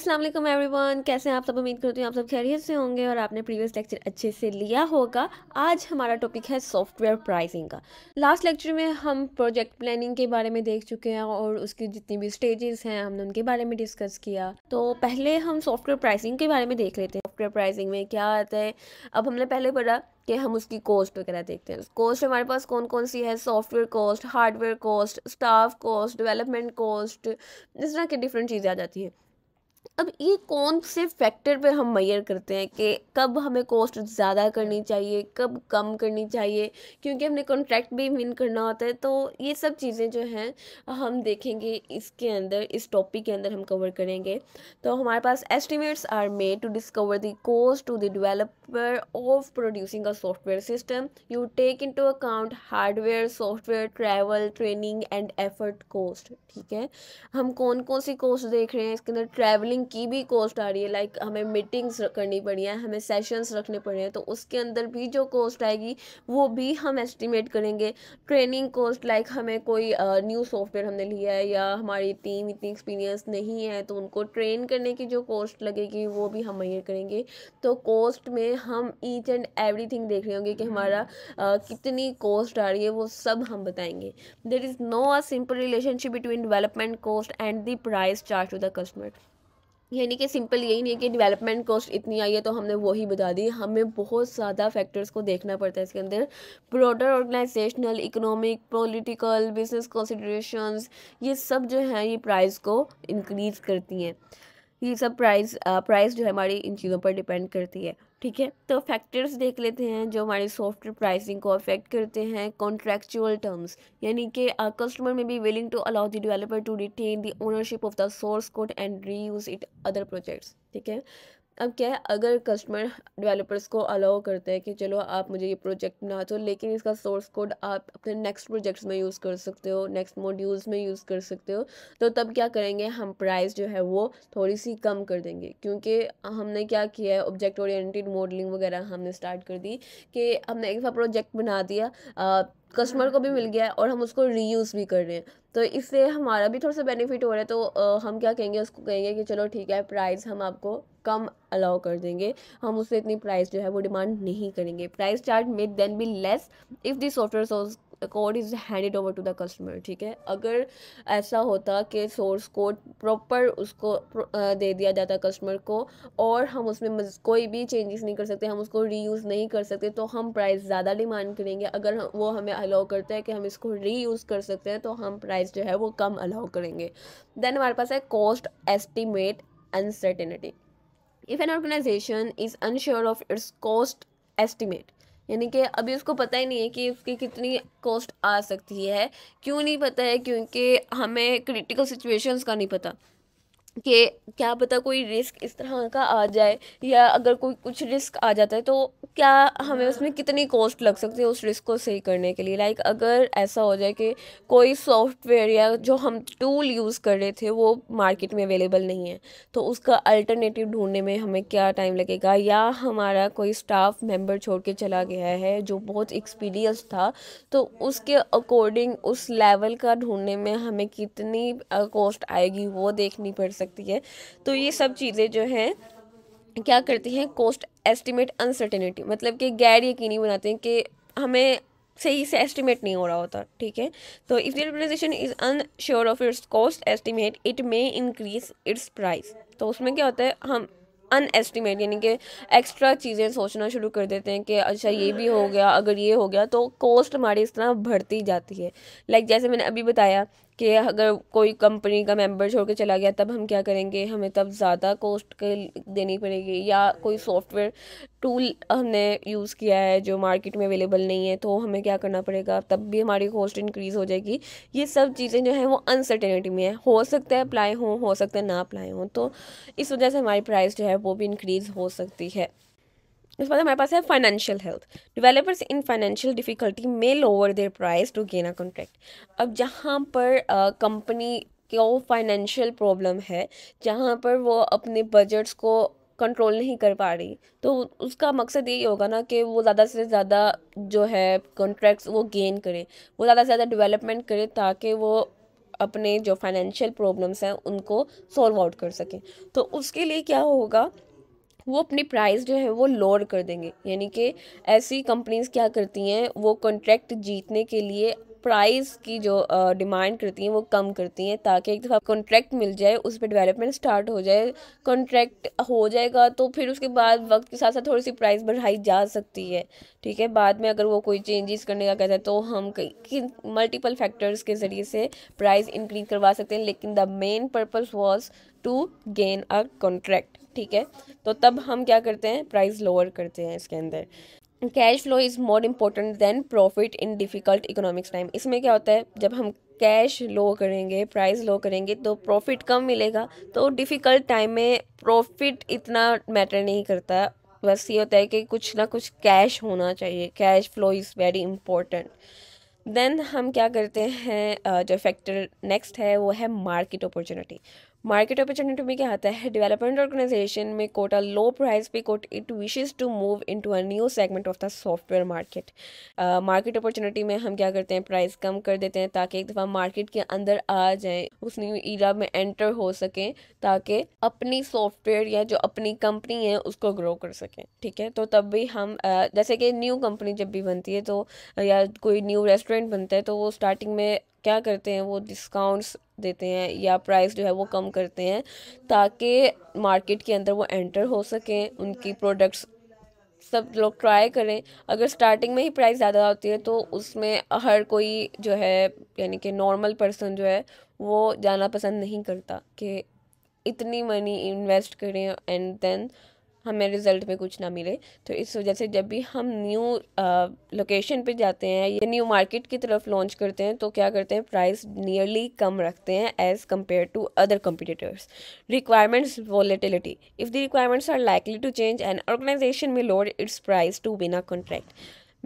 Aslam every one कैसे हैं आप सब उम्मीद करती हूँ आप सब खैरियत से होंगे और आपने प्रीवियस लेक्चर अच्छे से लिया होगा आज हमारा टॉपिक है सॉफ्टवेयर प्राइसिंग का लास्ट लेक्चर में हम प्रोजेक्ट प्लानिंग के बारे में देख चुके हैं और उसकी जितनी भी स्टेजेस हैं हमने उनके बारे में डिस्कस किया तो पहले हम सॉफ्टवेयर प्राइसिंग के बारे में देख लेते हैं सॉफ्टवेयर प्राइसिंग में क्या आता है अब हमने पहले पढ़ा कि हम उसकी कॉस्ट वगैरह देखते हैं कॉस्ट हमारे पास कौन कौन सी है software cost hardware cost staff cost development cost इस तरह की डिफरेंट चीज़ें आ जाती हैं अब ये कौन से फैक्टर पे हम मैयर करते हैं कि कब हमें कॉस्ट ज़्यादा करनी चाहिए कब कम करनी चाहिए क्योंकि हमने कॉन्ट्रैक्ट भी विन करना होता है तो ये सब चीज़ें जो हैं हम देखेंगे इसके अंदर इस टॉपिक के अंदर हम कवर करेंगे तो हमारे पास estimates are made to discover the cost to the developer of producing a software system you take into account hardware software travel training and effort cost ठीक है हम कौन कौन सी कॉस्ट देख रहे हैं इसके अंदर ट्रैवलिंग की भी कॉस्ट आ रही है लाइक हमें मीटिंग्स करनी पड़ी हैं हमें सेशंस रखने पड़े हैं तो उसके अंदर भी जो कॉस्ट आएगी वो भी हम एस्टिमेट करेंगे ट्रेनिंग कॉस्ट लाइक हमें कोई न्यू सॉफ्टवेयर हमने लिया है या हमारी टीम इतनी एक्सपीरियंस नहीं है तो उनको ट्रेन करने की जो कॉस्ट लगेगी वो भी हम मैयर करेंगे तो कॉस्ट में हम ईच एंड एवरी देख रहे होंगे कि हम्म। हमारा आ, कितनी कॉस्ट आ रही है वो सब हम बताएंगे there is no a simple relationship between development cost and the price charge to the customer यानी कि सिंपल यही नहीं है कि डेवलपमेंट कॉस्ट इतनी आई है तो हमने वही बता दी हमें बहुत ज़्यादा फैक्टर्स को देखना पड़ता है इसके अंदर broader organizational economic political business considerations ये सब जो है ये प्राइस को इंक्रीज करती हैं ये सब प्राइस प्राइस जो है हमारी इन चीज़ों पर डिपेंड करती है ठीक है तो फैक्टर्स देख लेते हैं जो हमारे सॉफ्टवेयर प्राइसिंग को अफेक्ट करते हैं कॉन्ट्रेक्चुअल टर्म्स यानी कि customer may be willing to allow the developer to retain the ownership of the source code and re it other projects ठीक है अब क्या है अगर कस्टमर डेवलपर्स को अलाउ करते हैं कि चलो आप मुझे ये प्रोजेक्ट बना दो लेकिन इसका सोर्स कोड आप अपने नेक्स्ट प्रोजेक्ट्स में यूज़ कर सकते हो नेक्स्ट मॉड्यूल्स में यूज़ कर सकते हो तो तब क्या करेंगे हम प्राइस जो है वो थोड़ी सी कम कर देंगे क्योंकि हमने क्या किया है ऑब्जेक्ट ओरिएंटेड मॉडलिंग वगैरह हमने स्टार्ट कर दी कि हमने एक दफ़ा प्रोजेक्ट बना दिया कस्टमर को भी मिल गया है और हम उसको रीयूज़ भी कर रहे हैं तो इससे हमारा भी थोड़ा सा बेनिफिट हो रहा है तो आ, हम क्या कहेंगे उसको कहेंगे कि चलो ठीक है प्राइस हम आपको कम अलाउ कर देंगे हम उससे इतनी प्राइस जो है वो डिमांड नहीं करेंगे price charged may then be less if the software code is handed over to the customer ठीक है अगर ऐसा होता कि सोर्स कोड प्रॉपर उसको दे दिया जाता कस्टमर को और हम उसमें कोई भी चेंजेस नहीं कर सकते हम उसको रीयूज़ नहीं कर सकते तो हम प्राइस ज़्यादा डिमांड करेंगे अगर वो हमें अलाउ करता है कि हम इसको रीयूज़ कर सकते हैं तो हम प्राइस जो है वो कम अलाउ करेंगे देन हमारे पास है cost estimate uncertainty if an organization is unsure of its cost estimate यानी कि अभी उसको पता ही नहीं है कि उसकी कितनी कॉस्ट आ सकती है क्यों नहीं पता है क्योंकि हमें क्रिटिकल सिचुएशंस का नहीं पता कि क्या पता कोई रिस्क इस तरह का आ जाए या अगर कोई कुछ रिस्क आ जाता है तो क्या हमें उसमें हाँ। कितनी कॉस्ट लग सकती है उस रिस्क को सही करने के लिए लाइक like, अगर ऐसा हो जाए कि कोई सॉफ्टवेयर या जो हम टूल यूज़ कर रहे थे वो मार्केट में अवेलेबल नहीं है तो उसका अल्टरनेटिव ढूंढने में हमें क्या टाइम लगेगा या हमारा कोई स्टाफ मेंबर छोड़ के चला गया है जो बहुत एक्सपीरियंस था तो उसके अकॉर्डिंग उस लेवल का ढूंढने में हमें कितनी कॉस्ट आएगी वो देखनी पड़ सकती है तो ये सब चीज़ें जो हैं क्या करती हैं कॉस्ट एस्टिमेट अनसर्टेनिटी मतलब कि गैर यकीनी बनाते हैं कि हमें सही से एस्टिमेट नहीं हो रहा होता ठीक है तो if the organization is unsure of its cost estimate it may increase its price तो उसमें क्या होता है हम अन एस्टिमेट यानी कि एक्स्ट्रा चीज़ें सोचना शुरू कर देते हैं कि अच्छा ये भी हो गया अगर ये हो गया तो कॉस्ट हमारी इस तरह बढ़ती जाती है लाइक like जैसे मैंने अभी बताया कि अगर कोई कंपनी का मेंबर छोड़ के चला गया तब हम क्या करेंगे हमें तब ज़्यादा कॉस्ट देनी पड़ेगी या कोई सॉफ्टवेयर टूल हमने यूज़ किया है जो मार्केट में अवेलेबल नहीं है तो हमें क्या करना पड़ेगा तब भी हमारी कॉस्ट इंक्रीज़ हो जाएगी ये सब चीज़ें जो हैं वो अनसर्टेनिटी में है हो सकता है अप्लाई हों हो सकता है ना अप्लाई हों तो इस वजह से हमारी प्राइस जो है वो भी इंक्रीज़ हो सकती है उसके बाद हमारे पास है financial health developers in financial difficulty may lower their price to gain a contract अब जहाँ पर कंपनी को फाइनेंशियल प्रॉब्लम है जहाँ पर वो अपने बजट्स को कंट्रोल नहीं कर पा रही तो उसका मकसद यही होगा ना कि वो ज़्यादा से ज़्यादा जो है कॉन्ट्रैक्ट्स वो गेन करे वो ज़्यादा से ज़्यादा डेवलपमेंट करे ताकि वो अपने जो फाइनेंशियल प्रॉब्लम्स हैं उनको सॉल्व आउट कर सकें तो उसके लिए क्या होगा वो अपनी प्राइस जो है वो लोअर कर देंगे यानी कि ऐसी कंपनीज क्या करती हैं वो कॉन्ट्रैक्ट जीतने के लिए प्राइस की जो डिमांड uh, करती हैं वो कम करती हैं ताकि एक दफ़ा कॉन्ट्रैक्ट मिल जाए उस पर डेवलपमेंट स्टार्ट हो जाए कॉन्ट्रैक्ट हो जाएगा तो फिर उसके बाद वक्त के साथ साथ थोड़ी सी प्राइस बढ़ाई जा सकती है ठीक है बाद में अगर वो कोई चेंजेस करने का कहता है तो हम कई मल्टीपल फैक्टर्स के ज़रिए से प्राइस इंक्रीज करवा सकते हैं लेकिन the main purpose was to gain a contract ठीक है तो तब हम क्या करते हैं प्राइस लोअर करते हैं इसके अंदर cash flow is more important than profit in difficult economics time इसमें क्या होता है जब हम कैश लो करेंगे प्राइस लो करेंगे तो प्रॉफिट कम मिलेगा तो डिफ़िकल्ट टाइम में प्रॉफिट इतना मैटर नहीं करता बस ये होता है कि कुछ ना कुछ कैश होना चाहिए cash flow is very important then हम क्या करते हैं जो फैक्टर नेक्स्ट है वो है मार्केट अपॉर्चुनिटी मार्केट अपॉर्चुनिटी में क्या आता है डेवलपमेंट ऑर्गेनाइजेशन में कोट अ लो प्राइस पे quote it wishes to move into a new segment of the software market market opportunity में हम क्या करते हैं प्राइस कम कर देते हैं ताकि एक दफ़ा मार्केट के अंदर आ जाए उस न्यू ईरा में एंटर हो सकें ताकि अपनी सॉफ्टवेयर या जो अपनी कंपनी है उसको ग्रो कर सकें ठीक है तो तब भी हम uh, जैसे कि न्यू कंपनी जब भी बनती है तो या कोई न्यू रेस्टोरेंट बनता है तो वो स्टार्टिंग में क्या करते हैं वो डिस्काउंट्स देते हैं या प्राइस जो है वो कम करते हैं ताकि मार्केट के अंदर वो एंटर हो सकें उनकी प्रोडक्ट्स सब लोग ट्राई करें अगर स्टार्टिंग में ही प्राइस ज़्यादा होती है तो उसमें हर कोई जो है यानी कि नॉर्मल पर्सन जो है वो जाना पसंद नहीं करता कि इतनी मनी इन्वेस्ट करें एंड देन हमें रिज़ल्ट में कुछ ना मिले तो इस वजह से जब भी हम न्यू लोकेशन पे जाते हैं या न्यू मार्केट की तरफ लॉन्च करते हैं तो क्या करते हैं प्राइस नियरली कम रखते हैं as compare to other competitors requirements volatility if the requirements are likely to change and organization may load its price to बिना कॉन्ट्रैक्ट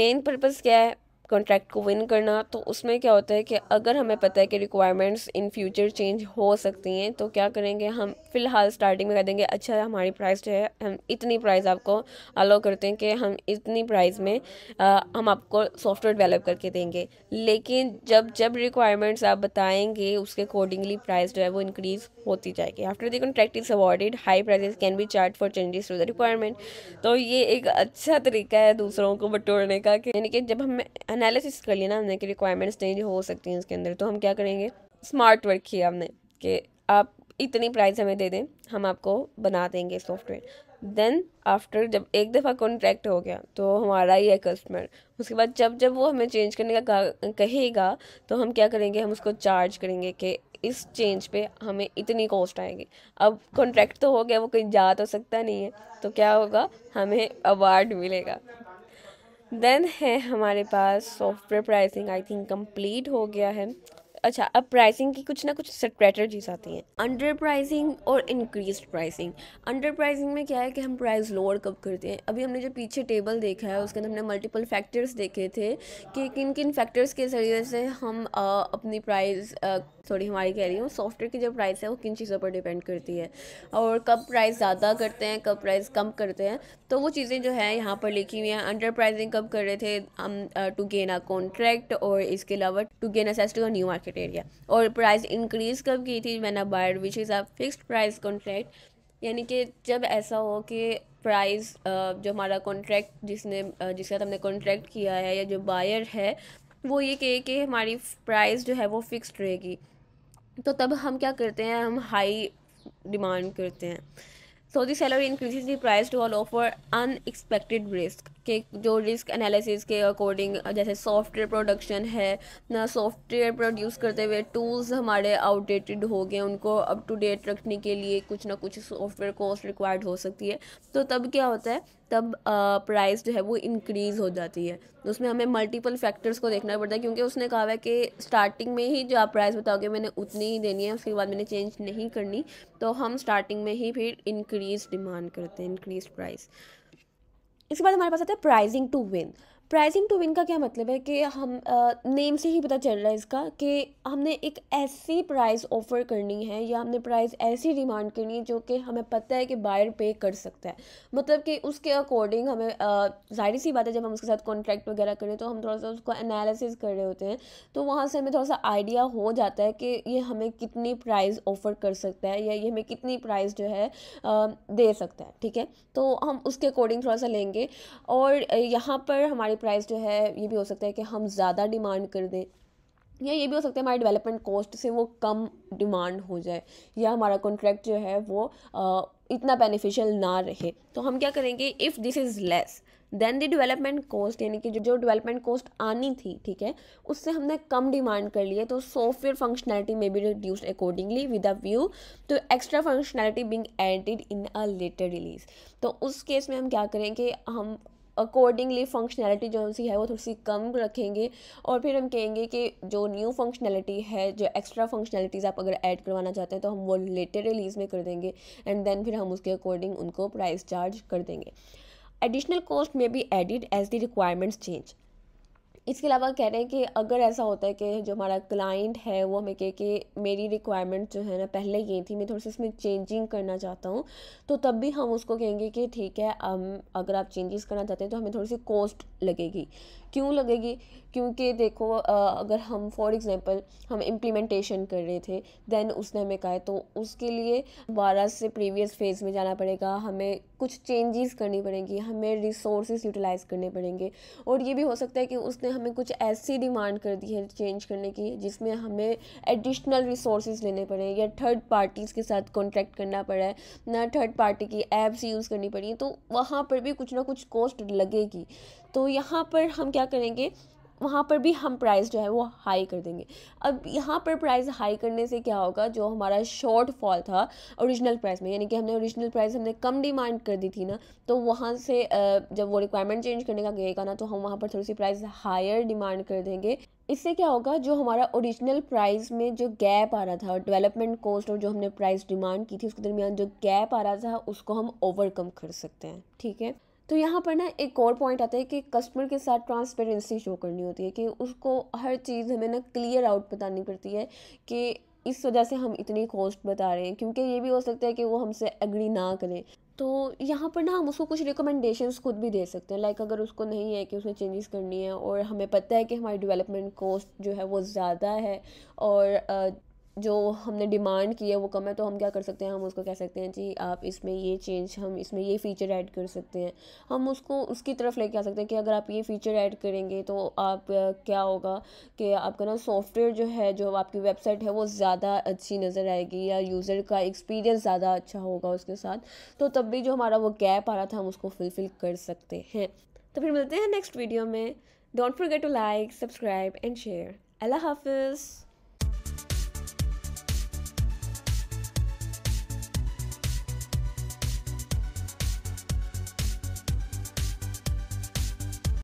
मेन पर्पज़ क्या है कॉन्ट्रैक्ट को विन करना तो उसमें क्या होता है कि अगर हमें पता है कि रिक्वायरमेंट्स इन फ्यूचर चेंज हो सकती हैं तो क्या करेंगे हम फ़िलहाल स्टार्टिंग में कह देंगे अच्छा हमारी प्राइस जो है हम इतनी प्राइस आपको अलो करते हैं कि हम इतनी प्राइस में आ, हम आपको सॉफ्टवेयर डेवलप करके देंगे लेकिन जब जब रिक्वायरमेंट्स आप बताएंगे उसके अकॉर्डिंगली प्राइस जो है वो इंक्रीज़ होती जाएगी after the contract is awarded high prices can be charge for changes to the requirement तो ये एक अच्छा तरीका है दूसरों को बटोरने का कि यानी कि जब हम एनालिसिस कर लिया ना हमने कि रिक्वायरमेंट्स चेंज हो सकती हैं उसके अंदर तो हम क्या करेंगे स्मार्ट वर्क किया हमने कि आप इतनी प्राइस हमें दे दें हम आपको बना देंगे सॉफ्टवेयर देन आफ्टर जब एक दफ़ा कॉन्ट्रैक्ट हो गया तो हमारा ही है कस्टमर उसके बाद जब जब वो हमें चेंज करने का कहेगा तो हम क्या करेंगे हम उसको चार्ज करेंगे कि इस चेंज पे हमें इतनी कॉस्ट आएगी अब कॉन्ट्रैक्ट तो हो गया वो कहीं जा तो सकता नहीं है तो क्या होगा हमें अवार्ड मिलेगा देन है हमारे पास software pricing I think complete हो गया है अच्छा अब प्राइसिंग की कुछ ना कुछ स्ट्रेटर्जीज आती हैं अंडर प्राइसिंग और इंक्रीज प्राइसिंग अंडर प्राइसिंग में क्या है कि हम प्राइस लोअर कब करते हैं अभी हमने जो पीछे टेबल देखा है उसके अंदर हमने मल्टीपल फैक्टर्स देखे थे कि किन किन फैक्टर्स के ज़रिए से हम आ, अपनी प्राइस सॉरी हमारी कह रही हूँ सॉफ्टवेयर की जो प्राइस है वो किन चीज़ों पर डिपेंड करती है और कब प्राइस ज़्यादा करते हैं कब प्राइस कम करते हैं तो वो चीज़ें जो है यहाँ पर लिखी हुई हैं अंडर प्राइजिंग कब कर रहे थे हम टू गेन अ कॉन्ट्रैक्ट और इसके अलावा to gain access to new market area और प्राइस इंक्रीज कब की थी man a buyer which is a fixed price contract यानी कि जब ऐसा हो कि प्राइस जो हमारा कॉन्ट्रैक्ट जिसने जिसके साथ हमने कॉन्ट्रैक्ट किया है या जो बायर है वो ये कहे कि हमारी प्राइस जो है वो फिक्स्ड रहेगी तो तब हम क्या करते हैं हम हाई डिमांड करते हैं so the seller increase the price to all over unexpected risk के जो रिस्क एनालिसिस के अकॉर्डिंग जैसे सॉफ्टवेयर प्रोडक्शन है ना सॉफ्टवेयर प्रोड्यूस करते हुए टूल्स हमारे आउटडेटेड हो गए उनको अप टू डेट रखने के लिए कुछ ना कुछ सॉफ्टवेयर कॉस्ट रिक्वायर्ड हो सकती है तो तब क्या होता है तब प्राइस जो है वो इंक्रीज़ हो जाती है तो उसमें हमें मल्टीपल फैक्टर्स को देखना पड़ता है क्योंकि उसने कहा है कि स्टार्टिंग में ही जो आप प्राइस बताओगे मैंने उतनी ही देनी है उसके बाद मैंने चेंज नहीं करनी तो हम स्टार्टिंग में ही फिर इंक्रीज डिमांड करते हैं इंक्रीज प्राइस इसके बाद हमारे पास आता है pricing to win pricing to win का क्या मतलब है कि हम नेम से ही पता चल रहा है इसका कि हमने एक ऐसी प्राइस ऑफ़र करनी है या हमने प्राइस ऐसी डिमांड करनी है जो कि हमें पता है कि बायर पे कर सकता है मतलब कि उसके अकॉर्डिंग हमें जाहिर सी बात है जब हम उसके साथ कॉन्ट्रैक्ट वगैरह करें तो हम थोड़ा सा उसको एनालिसिस कर रहे होते हैं तो वहाँ से हमें थोड़ा सा आइडिया हो जाता है कि ये हमें कितनी प्राइस ऑफ़र कर सकता है या ये हमें कितनी प्राइस जो है दे सकता है ठीक है तो हम उसके अकॉर्डिंग थोड़ा सा लेंगे और यहाँ पर हमारे हमारी प्राइस जो है ये भी हो सकता है कि हम ज़्यादा डिमांड कर दें या ये भी हो सकता है हमारे डेवलपमेंट कॉस्ट से वो कम डिमांड हो जाए या हमारा कॉन्ट्रैक्ट जो है वो आ, इतना बेनिफिशियल ना रहे तो हम क्या करेंगे if this is less than the development cost यानी कि जो डेवलपमेंट कॉस्ट आनी थी ठीक है उससे हमने कम डिमांड कर लिए तो software functionality may be reduce accordingly with a view to extra functionality being added in a later release तो उस केस में हम क्या करेंगे हम अकॉर्डिंगली फंक्शनैलिटी जो सी है वो थोड़ी सी कम रखेंगे और फिर हम कहेंगे कि जो न्यू फंक्शनैलिटी है जो एक्स्ट्रा फंक्शनैलिटीज़ आप अगर ऐड करवाना चाहते हैं तो हम वो लेटर रिलीज़ में कर देंगे एंड देन फिर हम उसके अकॉर्डिंग उनको प्राइस चार्ज कर देंगे additional cost may be added as the requirements change इसके अलावा कह रहे हैं कि अगर ऐसा होता है कि जो हमारा क्लाइंट है वो हमें कहे कि मेरी रिक्वायरमेंट जो है ना पहले ये थी मैं थोड़ी सी इसमें चेंजिंग करना चाहता हूँ तो तब भी हम उसको कहेंगे कि ठीक है हम अगर आप चेंजेस करना चाहते हैं तो हमें थोड़ी सी कॉस्ट लगेगी क्यों लगेगी क्योंकि देखो अगर हम फॉर एग्ज़ाम्पल हम इम्प्लीमेंटेशन कर रहे थे दैन उसने हमें कहा तो उसके लिए दोबारा से प्रीवियस फेज़ में जाना पड़ेगा हमें कुछ चेंजेस करनी पड़ेंगी हमें रिसोर्स यूटिलाइज़ करने पड़ेंगे और ये भी हो सकता है कि उसने हमें कुछ ऐसी डिमांड कर दी है चेंज करने की जिसमें हमें एडिशनल रिसोर्स लेने पड़े या थर्ड पार्टीज़ के साथ कॉन्ट्रैक्ट करना पड़ा है ना थर्ड पार्टी की ऐप्स यूज़ करनी पड़ी तो वहाँ पर भी कुछ ना कुछ कॉस्ट लगेगी तो यहाँ पर हम क्या करेंगे वहाँ पर भी हम प्राइस जो है वो हाई कर देंगे अब यहाँ पर प्राइस हाई करने से क्या होगा जो हमारा शॉर्ट फॉल था ओरिजिनल प्राइस में यानी कि हमने ओरिजिनल प्राइस हमने कम डिमांड कर दी थी ना तो वहाँ से जब वो रिक्वायरमेंट चेंज करने का गएगा ना तो हम वहाँ पर थोड़ी सी प्राइस हायर डिमांड कर देंगे इससे क्या होगा जो हमारा ओरिजिनल प्राइस में जो गैप आ रहा था और डेवलपमेंट कॉस्ट और जो हमने प्राइस डिमांड की थी उसके दरमियान जो गैप आ रहा था उसको हम ओवरकम कर सकते हैं ठीक है तो यहाँ पर ना एक और पॉइंट आता है कि कस्टमर के साथ ट्रांसपेरेंसी शो करनी होती है कि उसको हर चीज़ हमें ना क्लियर आउट बतानी पड़ती है कि इस वजह से हम इतनी कॉस्ट बता रहे हैं क्योंकि ये भी हो सकता है कि वो हमसे एग्री ना करें तो यहाँ पर ना हम उसको कुछ रिकमेंडेशंस खुद भी दे सकते हैं लाइक अगर उसको नहीं है कि उसने चेंजेस करनी है और हमें पता है कि हमारी डेवलपमेंट कॉस्ट जो है वो ज़्यादा है और जो हमने डिमांड की है वो कम है तो हम क्या कर सकते हैं हम उसको कह सकते हैं जी आप इसमें ये चेंज हम इसमें ये फ़ीचर ऐड कर सकते हैं हम उसको उसकी तरफ लेके आ सकते हैं कि अगर आप ये फ़ीचर ऐड करेंगे तो आप क्या होगा कि आपका ना सॉफ्टवेयर जो है जो आपकी वेबसाइट है वो ज़्यादा अच्छी नज़र आएगी या यूज़र का एक्सपीरियंस ज़्यादा अच्छा होगा उसके साथ तो तब भी जो हमारा वो गैप आ रहा था हम उसको फुलफ़िल कर सकते हैं तो फिर मिलते हैं नेक्स्ट वीडियो में don't forget to like subscribe and share Allah हाफिज़